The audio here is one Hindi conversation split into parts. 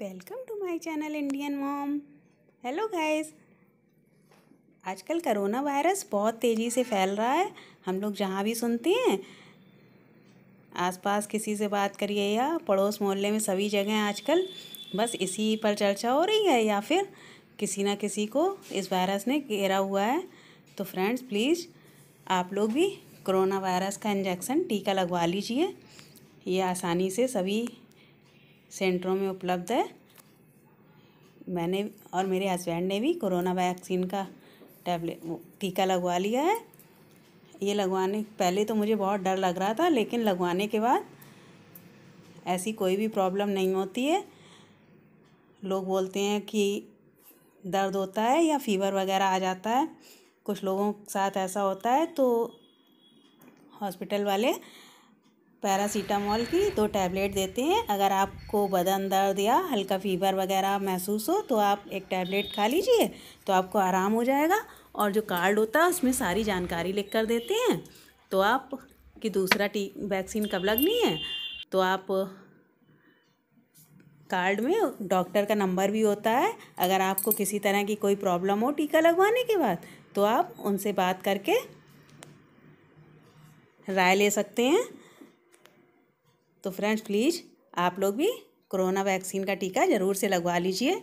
welcome to my channel Indian mom hello guys आजकल करोना वायरस बहुत तेज़ी से फैल रहा है हम लोग जहाँ भी सुनते हैं आसपास किसी से बात करिए या पड़ोस मोहल्ले में सभी जगह आजकल बस इसी पर चर्चा हो रही है या फिर किसी ना किसी को इस वायरस ने घेरा हुआ है तो फ्रेंड्स प्लीज़ आप लोग भी करोना वायरस का इंजेक्शन टीका लगवा लीजिए ये आसानी से सभी सेंटरों में उपलब्ध है मैंने और मेरे हस्बैंड ने भी कोरोना वैक्सीन का टैबलेट टीका लगवा लिया है ये लगवाने पहले तो मुझे बहुत डर लग रहा था लेकिन लगवाने के बाद ऐसी कोई भी प्रॉब्लम नहीं होती है लोग बोलते हैं कि दर्द होता है या फीवर वगैरह आ जाता है कुछ लोगों के साथ ऐसा होता है तो हॉस्पिटल वाले पैरासीटामॉल की दो टैबलेट देते हैं अगर आपको बदन दर्द या हल्का फीवर वगैरह महसूस हो तो आप एक टैबलेट खा लीजिए तो आपको आराम हो जाएगा और जो कार्ड होता है उसमें सारी जानकारी लिख कर देते हैं तो आप कि दूसरा टी वैक्सीन कब लगनी है तो आप कार्ड में डॉक्टर का नंबर भी होता है अगर आपको किसी तरह की कोई प्रॉब्लम हो टीका लगवाने के बाद तो आप उनसे बात करके राय ले सकते हैं तो फ्रेंड्स प्लीज़ आप लोग भी कोरोना वैक्सीन का टीका ज़रूर से लगवा लीजिए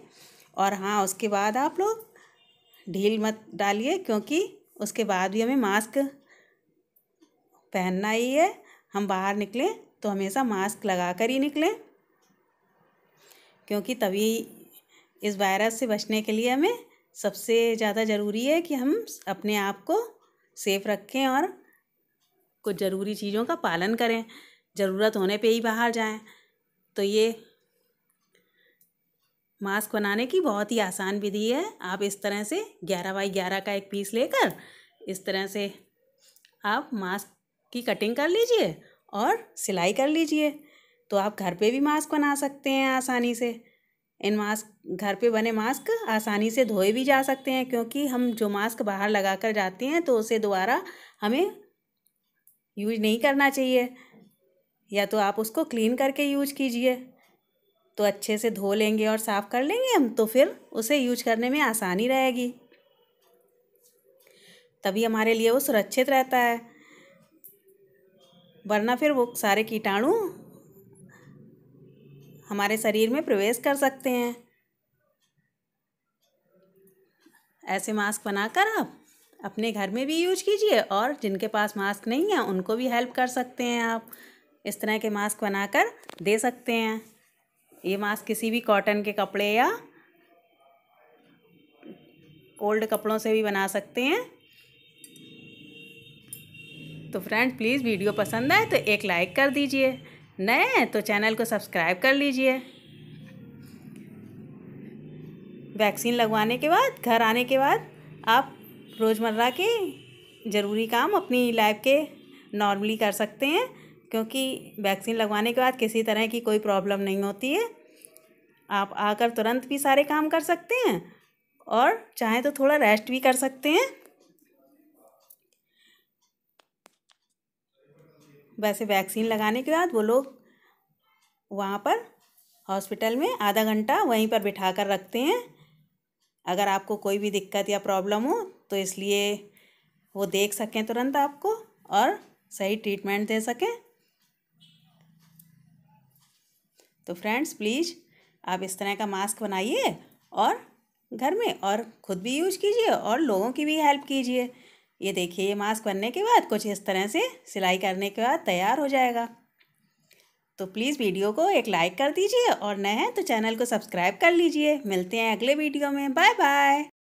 और हाँ उसके बाद आप लोग ढील मत डालिए क्योंकि उसके बाद भी हमें मास्क पहनना ही है हम बाहर निकलें तो हमेशा मास्क लगा कर ही निकलें क्योंकि तभी इस वायरस से बचने के लिए हमें सबसे ज़्यादा ज़रूरी है कि हम अपने आप को सेफ़ रखें और कुछ ज़रूरी चीज़ों का पालन करें ज़रूरत होने पे ही बाहर जाएं तो ये मास्क बनाने की बहुत ही आसान विधि है आप इस तरह से ग्यारह बाई ग्यारह का एक पीस लेकर इस तरह से आप मास्क की कटिंग कर लीजिए और सिलाई कर लीजिए तो आप घर पे भी मास्क बना सकते हैं आसानी से इन मास्क घर पे बने मास्क आसानी से धोए भी जा सकते हैं क्योंकि हम जो मास्क बाहर लगा कर जाते हैं तो उसे दोबारा हमें यूज नहीं करना चाहिए या तो आप उसको क्लीन करके यूज कीजिए तो अच्छे से धो लेंगे और साफ़ कर लेंगे हम तो फिर उसे यूज करने में आसानी रहेगी तभी हमारे लिए वो सुरक्षित रहता है वरना फिर वो सारे कीटाणु हमारे शरीर में प्रवेश कर सकते हैं ऐसे मास्क बनाकर आप अपने घर में भी यूज कीजिए और जिनके पास मास्क नहीं है उनको भी हेल्प कर सकते हैं आप इस तरह के मास्क बनाकर दे सकते हैं ये मास्क किसी भी कॉटन के कपड़े या ओल्ड कपड़ों से भी बना सकते हैं तो फ्रेंड प्लीज़ वीडियो पसंद आए तो एक लाइक कर दीजिए नए हैं तो चैनल को सब्सक्राइब कर लीजिए वैक्सीन लगवाने के बाद घर आने के बाद आप रोज़मर्रा के ज़रूरी काम अपनी लाइफ के नॉर्मली कर सकते हैं क्योंकि वैक्सीन लगवाने के बाद किसी तरह की कोई प्रॉब्लम नहीं होती है आप आकर तुरंत भी सारे काम कर सकते हैं और चाहे तो थोड़ा रेस्ट भी कर सकते हैं वैसे वैक्सीन लगाने के बाद वो लोग वहाँ पर हॉस्पिटल में आधा घंटा वहीं पर बिठा कर रखते हैं अगर आपको कोई भी दिक्कत या प्रॉब्लम हो तो इसलिए वो देख सकें तुरंत आपको और सही ट्रीटमेंट दे सकें तो फ्रेंड्स प्लीज़ आप इस तरह का मास्क बनाइए और घर में और ख़ुद भी यूज कीजिए और लोगों की भी हेल्प कीजिए ये देखिए ये मास्क बनने के बाद कुछ इस तरह से सिलाई करने के बाद तैयार हो जाएगा तो प्लीज़ वीडियो को एक लाइक कर दीजिए और नए हैं तो चैनल को सब्सक्राइब कर लीजिए मिलते हैं अगले वीडियो में बाय बाय